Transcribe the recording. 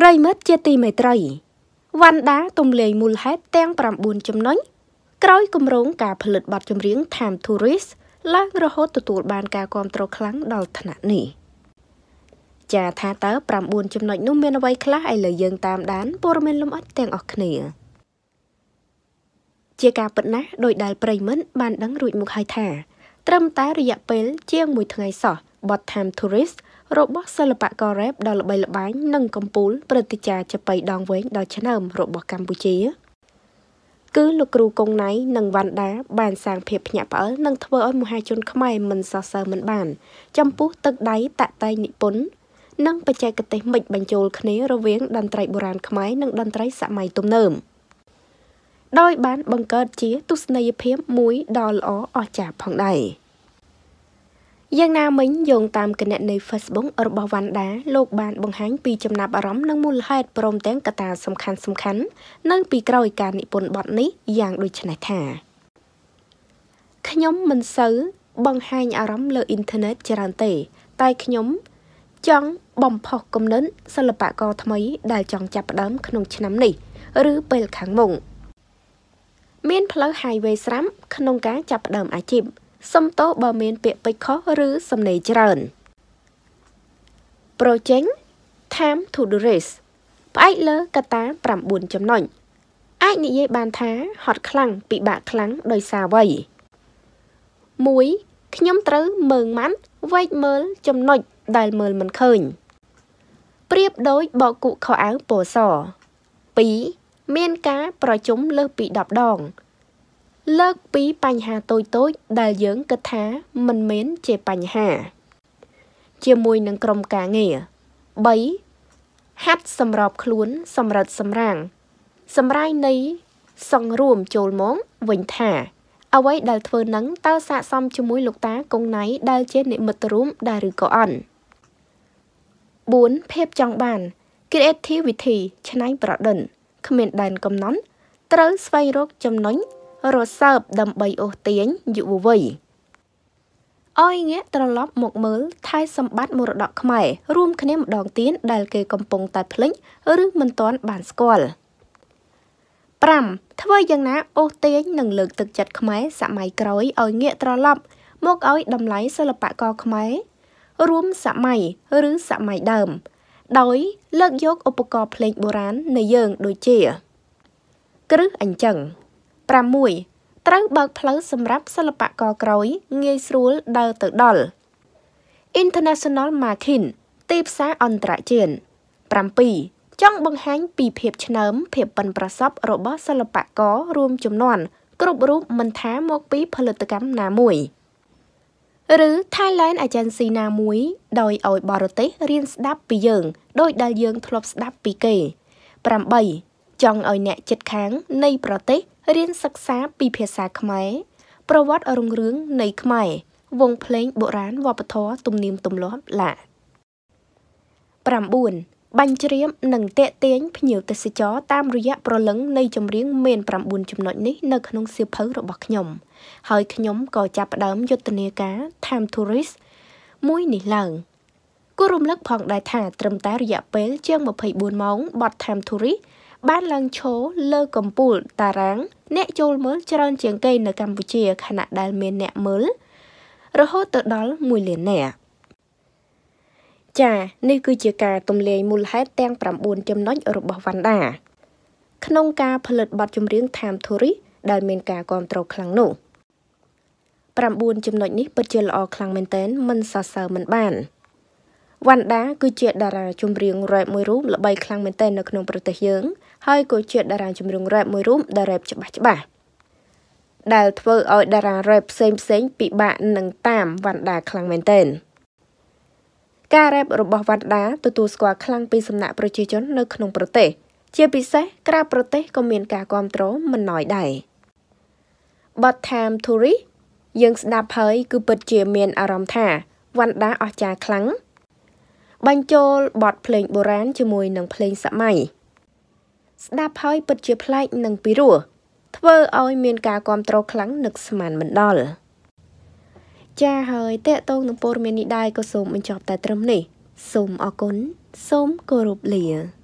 ប្រិមិត្តជាទីមេត្រីវ៉ាន់ដាទំលាយមូលហេតុទាំង9ចំណុចក្រោយគម្រោងការផលិតបទចម្រៀង Time Tourist ឡើងរហូតទទួល បាន ការគាំទ្រខ្លាំងដល់ថ្នាក់នេះ ចាថាតើ9ចំណុចនោះមានអ្វីខ្លះឥឡូវយើងតាម ដានព័ត៌មានលម្អិតទាំងអស់គ្នាជាការពិតណាស់ដោយដែលប្រិមិត្តបានដឹងរួចមកហើយថាត្រឹមតែរយៈពេល ជាង1ថ្ងៃសោះបទ Time Tourist របស់សិល្បកររ៉េបដ៏ល្បីល្បាញនិងកំពូលព្រឹទ្ធាចារ្យចាប៉ីដងវែងដ៏ឆ្នើមរបស់កម្ពុជាគឺលោកគ្រូកុងណៃនិងវ៉ាន់ដាបានសាងភាពភ្ញាក់ផ្អើលនិងធ្វើឲ្យមហាជនខ្មែរមិនសរសើរមិនបានចំពោះទឹកដៃតាក់តែងនិពន្ធនិងបច្ចេកទេសមិចបញ្ចូលគ្នារវាងតន្ត្រីបុរាណខ្មែរនិងតន្ត្រីសម័យទំនើបដោយបានបង្កើតជាទស្សនីយភាពមួយដ៏ល្អអស្ចារ្យផងដែរ។យ៉ាងណាមិញយោងតាមគណនី Facebook របស់វ៉ាន់ដាលោកបានបង្ហាញពីចំណាប់អារម្មណ៍និងមូលហេតុព្រមទាំងកត្តាសំខាន់សំខាន់នៅពីក្រោយការនិពន្ធបទនេះយ៉ាងដូចនេះថាខ្ញុំមិនសូវបង្ហាញអារម្មណ៍លើអ៊ីនធឺណិតច្រើនទេតែខ្ញុំ ចង់បំផុសគំនិតសិល្បករថ្មី ដែលចង់ចាប់ផ្ដើមក្នុង ឆ្នាំនេះឬពេលខាងមុខមានផ្លូវ highway ស្រាប់ក្នុងការចាប់ផ្ដើមអាជីពសុំទោសបើមាន ពាក្យពេចខុសឬសំណេរច្រើន Project Time to the Race ផ្អែកលើកត្តា9ចំណុចអាចនិយាយបានថាហត់ខ្លាំងពិបាកខ្លាំងដោយសារអ្វី1ខ្ញុំត្រូវមើងម៉ាត់វែកមើលចំណុចដែលមើលមិនឃើញប្រៀបដូចបកគក់ខោអាវពណ៌ស2មានការប្រជុំលើសពី10ដងលើកពីបញ្ហាតូចតូចដែលយើងគិតថាមិនមែនជាបញ្ហា ជាមួយនឹងក្រុមការងារ3ហាត់សម្របខ្លួនសម្រិតសម្រាំងសម្រាយនៃសង្រួមចូលមកវិញថា អ្វីដែលធ្វើនឹងតើស័កសមជាមួយលោកតាកុងណៃដែលជានិមិត្តរូបដែរឬក៏អត់4ភាពចង់បាន creativity ច្នៃប្រឌិនគ្មានដែនកំណត់ត្រូវស្វែងរកចំណុញរសើបដើម្បីអូសទាញយុវវ័យអយងាកត្រឡប់មកមើលថែសម្បត្តិមរតកខ្មែររួមគ្នាម្ដងទៀតដែលគេកំពុងតែភ្លេចឬមិនទាន់បានស្គាល់5ធ្វើយ៉ាងណាអូសទាញនិងលើកទឹកចិត្តខ្មែរសម័យក្រោយឲ្យងាកត្រឡប់មកឲ្យតម្លៃសិល្បករខ្មែររួមសម័យឬសម័យដើម ដោយលើកយកឧបករណ៍ភ្លេងបុរាណនៃយើងដូចជា គ្រឹះអញ្ចឹង6ត្រូវបើកផ្លូវសម្រាប់សិល្បករក្រោយងាយស្រួលដើរទៅដល់ International Market ទីផ្សារអន្តរជាតិ7ចង់បង្ហាញពីភាពឆ្នើមភាពប៉ិនប្រសប់របស់សិល្បកររួមចំនួនគ្រប់រូបមិនថាមកពីផលិតកម្មណាមួយឬ Thailand Agency ណាមួយ ដោយឲ្យបរទេសរៀនស្ដាប់ពីយើងដោយដែលយើង ធ្លាប់ស្ដាប់ពីគេ8ចង់ឲ្យអ្នកចិត្តខាង នៃប្រទេសរៀនសិក្សាពីភាសាខ្មែរប្រវត្តិរុងរឿងនៃខ្មែរវងភ្លេងបុរាណវប្បធម៌ទំនៀមទម្លាប់ឡា9បាញ់ជ្រាបនិងតេទៀងភ្ញៀវទេសចរតាមរយៈប្រលឹងនៃចម្រៀងមាន9ចំណុចនេះ នៅក្នុងសៀវភៅរបស់ខ្ញុំហើយខ្ញុំក៏ចាប់ផ្ដើមយុទ្ធនាការ Time Tourist មួយនេះឡើងគួររំលឹកផងដែរថាត្រឹមតែរយៈពេលជាង24ម៉ោងបត់ Time Tourist បានឡើងឈរលើកំពូលតារាងអ្នកចូលមើលច្រើនជាងគេនៅកម្ពុជាខណៈដែលមានអ្នកមើលរហូតទៅដល់1លាននាក់ចានេះ គឺជាការទម្លាយមូលហេតុទាំង9ចំណុចរបស់វ៉ាន់ដា ក្នុងការផលិតបទចម្រៀង Time Tourist ដែលមាន ការគ្រប់គ្រងខ្លាំងនោះ9ចំណុចនេះពិតជាល្អខ្លាំងមែនទែនមិនសរសើរមិនបាន។វ៉ាន់ដាគឺជាតារាចម្រៀងរ៉េបមួយរូបល្បីខ្លាំងមែនទែននៅក្នុងប្រទេសយើងហើយក៏ជាតារាចម្រៀងរ៉េបមួយរូបដែលរ៉េបច្បាស់ច្បាស់ដែលធ្វើឲ្យតារារ៉េបផ្សេងផ្សេងពិបាកនឹងតាមវ៉ាន់ដាខ្លាំងមែនទែនការរ៉េបរបស់វ៉ាន់ដាទទួលស្គាល់ខ្លាំងពីសំណាក់ប្រជាជន នៅ ក្នុងប្រទេស ជាពិសេសក្រៅប្រទេសក៏មានការគ្រប់គ្រងមិនណ້ອຍដែរបតថាមធូរីយើងស្ដាប់ហើយគឺពិតជាមានអារម្មណ៍ថាវ៉ាន់ដាអស្ចារ្យខ្លាំងបញ្ចូលបទភ្លេងបុរាណជាមួយនឹងភ្លេងសម័យស្ដាប់ហើយពិតជាប្លែកនិងពីរោះធ្វើឲ្យមានការគ្រប់គ្រងខ្លាំងនឹកស្មានមិនដល់ចាហើយតេតងនឹងព័ត៌មាននេះដែរក៏សូមបញ្ចប់តែត្រឹមនេះសូមអរគុណសូមគោរពលា